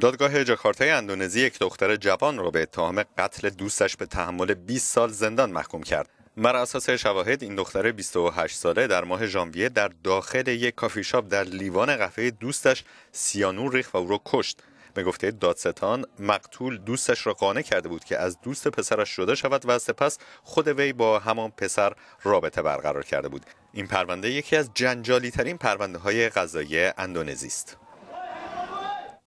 دادگاه جاکارتای اندونزی یک دختر جوان را به اتهام قتل دوستش به تحمل 20 سال زندان محکوم کرد. بر اساس شواهد این دختر 28 ساله در ماه ژانویه در داخل یک کافی شاپ در لیوان قهوه دوستش سیانور ریخت و او را کشت. به گفته دادستان مقتول دوستش را قانع کرده بود که از دوست پسرش شده شود و سپس خود وی با همان پسر رابطه برقرار کرده بود این پرونده یکی از جنجالی ترین پرونده های قضایی اندونزی است